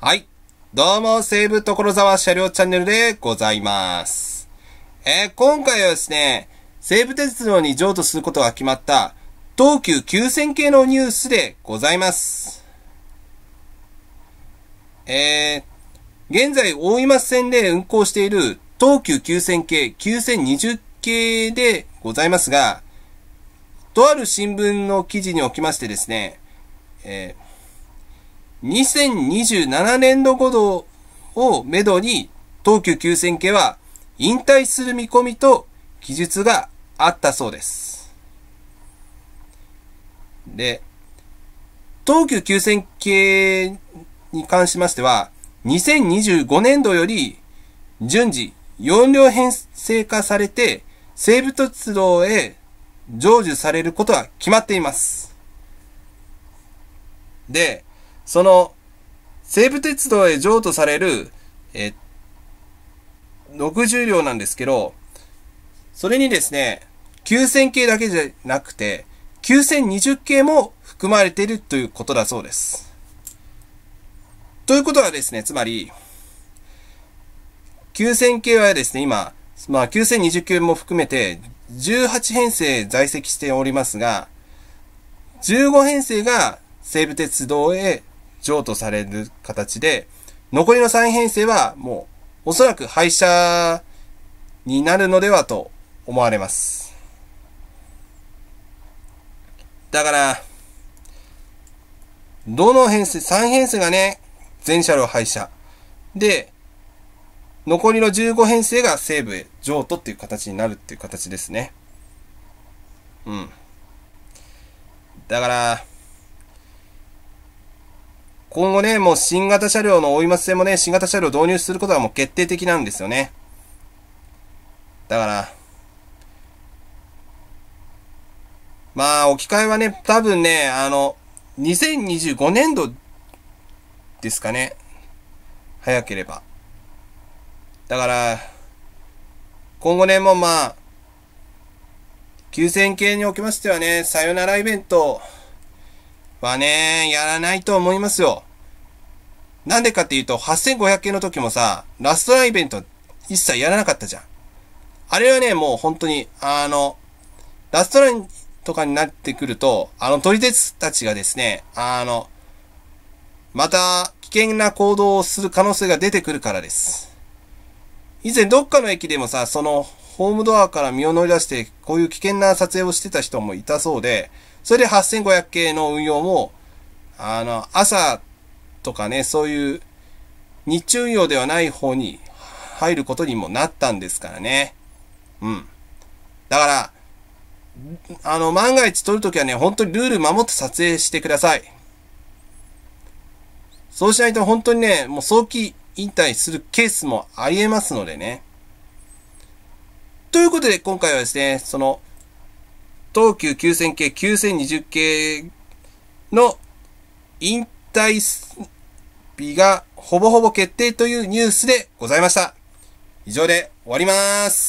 はい。どうも、西武所沢車両チャンネルでございます。えー、今回はですね、西武鉄道に譲渡することが決まった、東急9000系のニュースでございます。えー、現在、大井町線で運行している東急9000系、9020系でございますが、とある新聞の記事におきましてですね、えー2027年度ごとをめどに、東急急線系は引退する見込みと記述があったそうです。で、東急急線系に関しましては、2025年度より順次4両編成化されて、西武鉄道へ成就されることは決まっています。で、その、西武鉄道へ譲渡される、え60両なんですけど、それにですね、9000系だけじゃなくて、9020系も含まれているということだそうです。ということはですね、つまり、9000系はですね、今、まあ9020系も含めて18編成在籍しておりますが、15編成が西武鉄道へ譲渡される形で、残りの3編成はもうおそらく廃車になるのではと思われます。だから、どの編成、3編成がね、全車両廃車。で、残りの15編成が西部へ譲渡っていう形になるっていう形ですね。うん。だから、今後ね、もう新型車両の追い松線もね、新型車両導入することはもう決定的なんですよね。だから、まあ、置き換えはね、多分ね、あの、2025年度ですかね。早ければ。だから、今後ね、もうまあ、9000系におきましてはね、さよならイベントはね、やらないと思いますよ。なんでかっていうと、8500系の時もさ、ラストランイベント一切やらなかったじゃん。あれはね、もう本当に、あの、ラストラインとかになってくると、あの、り鉄たちがですね、あの、また危険な行動をする可能性が出てくるからです。以前どっかの駅でもさ、その、ホームドアから身を乗り出して、こういう危険な撮影をしてた人もいたそうで、それで8500系の運用も、あの、朝とかね、そういう日中用ではない方に入ることにもなったんですからね。うん。だから、あの、万が一撮るときはね、本当にルール守って撮影してください。そうしないと本当にね、もう早期引退するケースもありえますのでね。ということで今回はですね、その、東急9000系、9020系の引退退日がほぼほぼ決定というニュースでございました。以上で終わります。